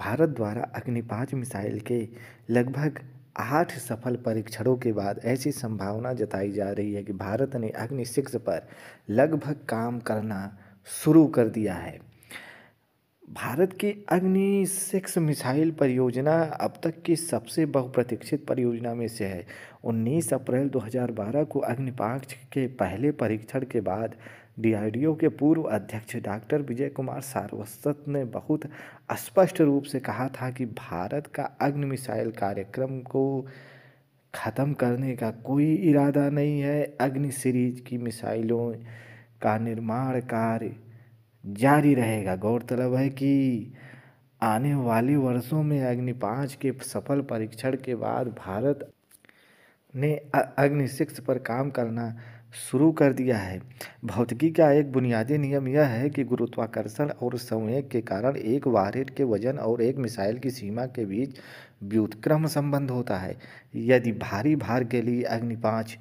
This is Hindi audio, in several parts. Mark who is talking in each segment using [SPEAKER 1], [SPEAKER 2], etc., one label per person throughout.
[SPEAKER 1] भारत द्वारा अग्निपाँच मिसाइल के लगभग आठ सफल परीक्षणों के बाद ऐसी संभावना जताई जा रही है कि भारत ने अग्नि सिक्स पर लगभग काम करना शुरू कर दिया है भारत की अग्नि सिक्स मिसाइल परियोजना अब तक की सबसे बहुप्रतीक्षित परियोजना में से है 19 अप्रैल 2012 को अग्निपाक्ष के पहले परीक्षण के बाद डीआरडीओ के पूर्व अध्यक्ष डॉक्टर विजय कुमार सारवस्त ने बहुत स्पष्ट रूप से कहा था कि भारत का अग्नि मिसाइल कार्यक्रम को ख़त्म करने का कोई इरादा नहीं है अग्नि सीरीज की मिसाइलों का निर्माण कार्य जारी रहेगा गौरतलब है कि आने वाले वर्षों में अग्नि पाँच के सफल परीक्षण के बाद भारत ने अग्नि सिक्स पर काम करना शुरू कर दिया है भौतिकी का एक बुनियादी नियम यह है कि गुरुत्वाकर्षण और संवेग के कारण एक वारियर के वजन और एक मिसाइल की सीमा के बीच व्युतक्रम संबंध होता है यदि भारी भार के लिए अग्नि पाँच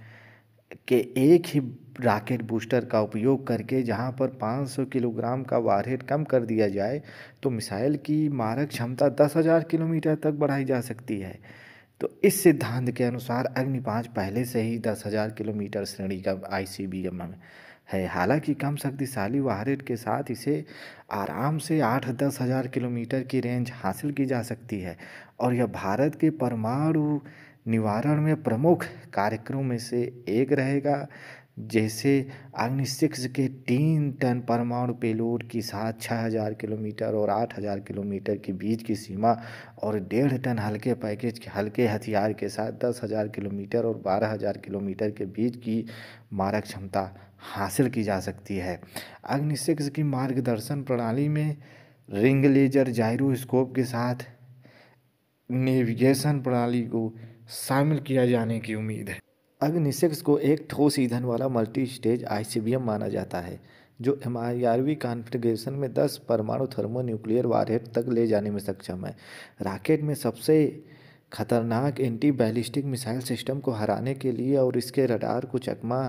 [SPEAKER 1] के एक ही रॉकेट बूस्टर का उपयोग करके जहां पर 500 किलोग्राम का वारहेड कम कर दिया जाए तो मिसाइल की मारक क्षमता 10,000 किलोमीटर तक बढ़ाई जा सकती है तो इस सिद्धांत के अनुसार अग्नि पाँच पहले से ही दस हज़ार किलोमीटर श्रेणी का आईसीबीएम है हालांकि कम शक्तिशाली वाहरेट के साथ इसे आराम से आठ दस हज़ार किलोमीटर की रेंज हासिल की जा सकती है और यह भारत के परमाणु निवारण में प्रमुख कार्यक्रमों में से एक रहेगा जैसे अग्नि सिक्स के तीन टन परमाणु पेलोड के साथ छः हज़ार किलोमीटर और आठ हज़ार किलोमीटर के बीच की सीमा और डेढ़ टन हल्के पैकेज के हल्के हथियार के साथ दस हज़ार किलोमीटर और बारह हज़ार किलोमीटर के बीच की मारक क्षमता हासिल की जा सकती है अग्नि सिक्स की मार्गदर्शन प्रणाली में रिंग लेजर जायरोस्कोप के साथ नेविगेशन प्रणाली को शामिल किया जाने की उम्मीद है अग्निशिक्स को एक ठोस ईंधन वाला मल्टी स्टेज आईसीबीएम माना जाता है जो एम कॉन्फ़िगरेशन में 10 परमाणु थर्मोन्यूक्लियर वारहेड तक ले जाने में सक्षम है रॉकेट में सबसे खतरनाक एंटी बैलिस्टिक मिसाइल सिस्टम को हराने के लिए और इसके रडार को चकमा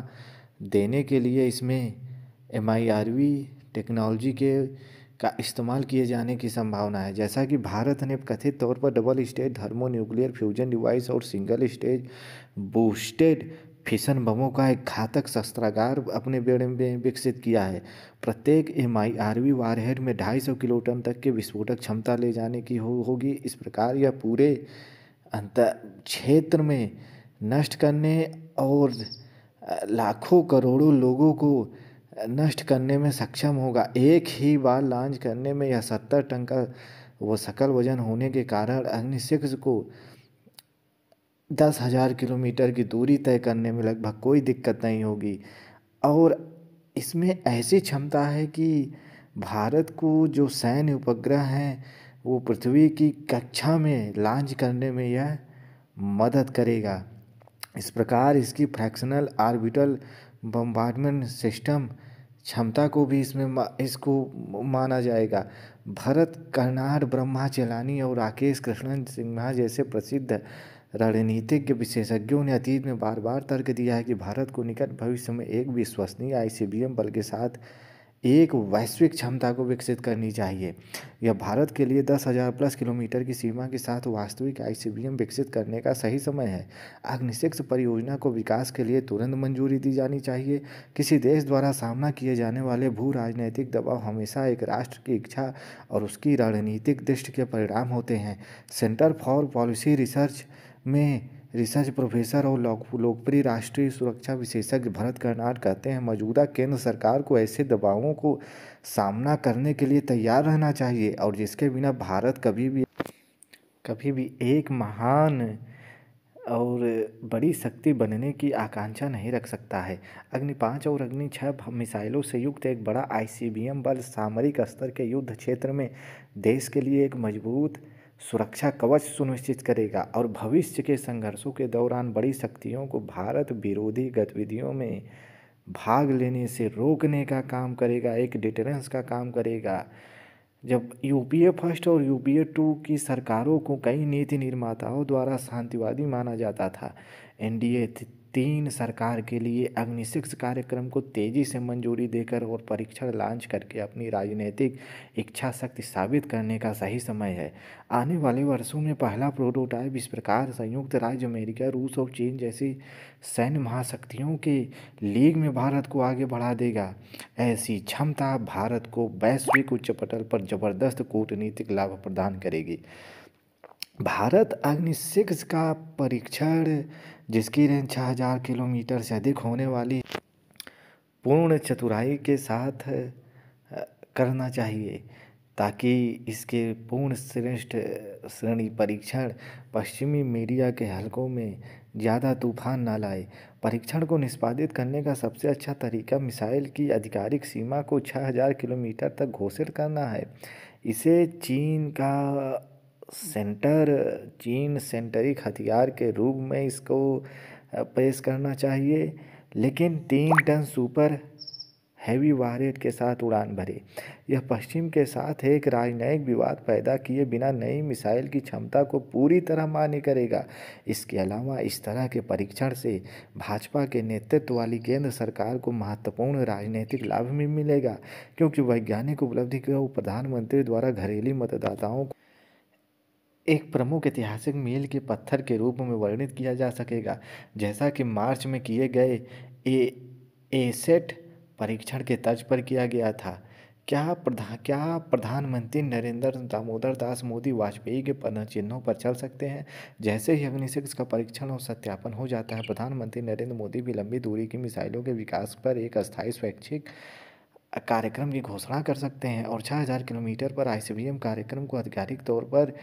[SPEAKER 1] देने के लिए इसमें एम टेक्नोलॉजी के का इस्तेमाल किए जाने की संभावना है जैसा कि भारत ने कथित तौर पर double stage thermonuclear fusion device और सिंगल स्टेज बूस्टेड फिशन बमों का एक घातक शस्त्रागार अपने बेड़े में विकसित किया है प्रत्येक M I R V warhead में ढाई सौ किलोटन तक के विस्फोटक क्षमता ले जाने की हो, होगी इस प्रकार यह पूरे अंतर क्षेत्र में नष्ट करने और लाखों करोड़ों लोगों को नष्ट करने में सक्षम होगा एक ही बार लांच करने में यह सत्तर टन का वो सकल वजन होने के कारण अग्नि सिक्स को दस हज़ार किलोमीटर की दूरी तय करने में लगभग कोई दिक्कत नहीं होगी और इसमें ऐसी क्षमता है कि भारत को जो सैन्य उपग्रह हैं वो पृथ्वी की कक्षा में लॉन्च करने में यह मदद करेगा इस प्रकार इसकी फ्रैक्शनल आर्बिटल बम्बार्डमेंट सिस्टम क्षमता को भी इसमें इसको माना जाएगा भरत कर्नाड ब्रह्मा चेलानी और राकेश कृष्णन सिन्हा जैसे प्रसिद्ध रणनीतिज्ञ विशेषज्ञों ने अतीत में बार बार तर्क दिया है कि भारत को निकट भविष्य में एक विश्वसनीय आई सी बी एम बल के साथ एक वैश्विक क्षमता को विकसित करनी चाहिए यह भारत के लिए दस हज़ार प्लस किलोमीटर की सीमा के साथ वास्तविक आईसीबीएम विकसित करने का सही समय है अग्निशिक्ष परियोजना को विकास के लिए तुरंत मंजूरी दी जानी चाहिए किसी देश द्वारा सामना किए जाने वाले भू राजनैतिक दबाव हमेशा एक राष्ट्र की इच्छा और उसकी रणनीतिक दृष्टि के परिणाम होते हैं सेंटर फॉर पॉलिसी रिसर्च में रिसर्च प्रोफेसर और लोकप्रिय राष्ट्रीय सुरक्षा विशेषज्ञ भरत कर्नाड कहते हैं मौजूदा केंद्र सरकार को ऐसे दबावों को सामना करने के लिए तैयार रहना चाहिए और जिसके बिना भारत कभी भी कभी भी एक महान और बड़ी शक्ति बनने की आकांक्षा नहीं रख सकता है अग्नि पाँच और अग्नि छः मिसाइलों से युक्त एक बड़ा आईसीबीएम बल सामरिक स्तर के युद्ध क्षेत्र में देश के लिए एक मजबूत सुरक्षा कवच सुनिश्चित करेगा और भविष्य के संघर्षों के दौरान बड़ी शक्तियों को भारत विरोधी गतिविधियों में भाग लेने से रोकने का काम करेगा एक डिटरेंस का काम करेगा जब यूपीए फर्स्ट और यूपीए टू की सरकारों को कई नीति निर्माताओं द्वारा शांतिवादी माना जाता था एनडीए तीन सरकार के लिए अग्निशिक्ष कार्यक्रम को तेजी से मंजूरी देकर और परीक्षण लॉन्च करके अपनी राजनीतिक इच्छा शक्ति साबित करने का सही समय है आने वाले वर्षों में पहला प्रोटोटाइप इस प्रकार संयुक्त राज्य अमेरिका रूस और चीन जैसी सैन्य महाशक्तियों के लीग में भारत को आगे बढ़ा देगा ऐसी क्षमता भारत को वैश्विक उच्च पटल पर जबरदस्त कूटनीतिक लाभ प्रदान करेगी भारत अग्निशिक्ष का परीक्षण जिसकी रेंज छः हज़ार किलोमीटर से अधिक होने वाली पूर्ण चतुराई के साथ करना चाहिए ताकि इसके पूर्ण श्रेष्ठ श्रेणी परीक्षण पश्चिमी मीडिया के हलकों में ज़्यादा तूफान ना लाए परीक्षण को निष्पादित करने का सबसे अच्छा तरीका मिसाइल की आधिकारिक सीमा को 6000 किलोमीटर तक घोषित करना है इसे चीन का सेंटर चीन सेंटरिक हथियार के रूप में इसको पेश करना चाहिए लेकिन तीन टन सुपर हैवी वारहेड के साथ उड़ान भरी यह पश्चिम के साथ एक राजनयिक विवाद पैदा किए बिना नई मिसाइल की क्षमता को पूरी तरह मान्य करेगा इसके अलावा इस तरह के परीक्षण से भाजपा के नेतृत्व वाली केंद्र सरकार को महत्वपूर्ण राजनीतिक लाभ भी मिलेगा क्योंकि वैज्ञानिक उपलब्धि को प्रधानमंत्री द्वारा घरेलू मतदाताओं को एक प्रमुख ऐतिहासिक मील के पत्थर के रूप में वर्णित किया जा सकेगा जैसा कि मार्च में किए गए ए एसेट परीक्षण के तर्ज पर किया गया था क्या प्रधान क्या प्रधानमंत्री नरेंद्र दामोदर दास मोदी वाजपेयी के पद चिन्हों पर चल सकते हैं जैसे ही अग्निशिक्ष का परीक्षण और सत्यापन हो जाता है प्रधानमंत्री नरेंद्र मोदी भी लंबी दूरी की मिसाइलों के विकास पर एक अस्थायी स्वैच्छिक कार्यक्रम की घोषणा कर सकते हैं और हज़ार किलोमीटर पर आई कार्यक्रम को आधिकारिक तौर पर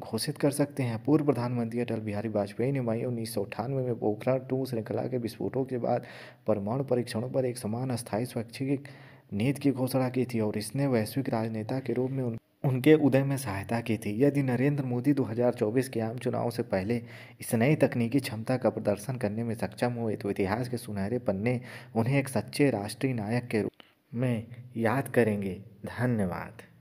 [SPEAKER 1] घोषित कर सकते हैं पूर्व प्रधानमंत्री अटल बिहारी वाजपेयी ने मई उन्नीस सौ अठानवे में पोखरण टू श्रृंखला के विस्फोटों के बाद परमाणु परीक्षणों पर एक समान स्थायी स्वैच्छिक नीति की घोषणा की थी और इसने वैश्विक राजनेता के रूप में उन उनके उदय में सहायता की थी यदि नरेंद्र मोदी 2024 के आम चुनाव से पहले इस नई तकनीकी क्षमता का प्रदर्शन करने में सक्षम हुए तो इतिहास के सुनहरे पन्ने उन्हें एक सच्चे राष्ट्रीय नायक के रूप में याद करेंगे धन्यवाद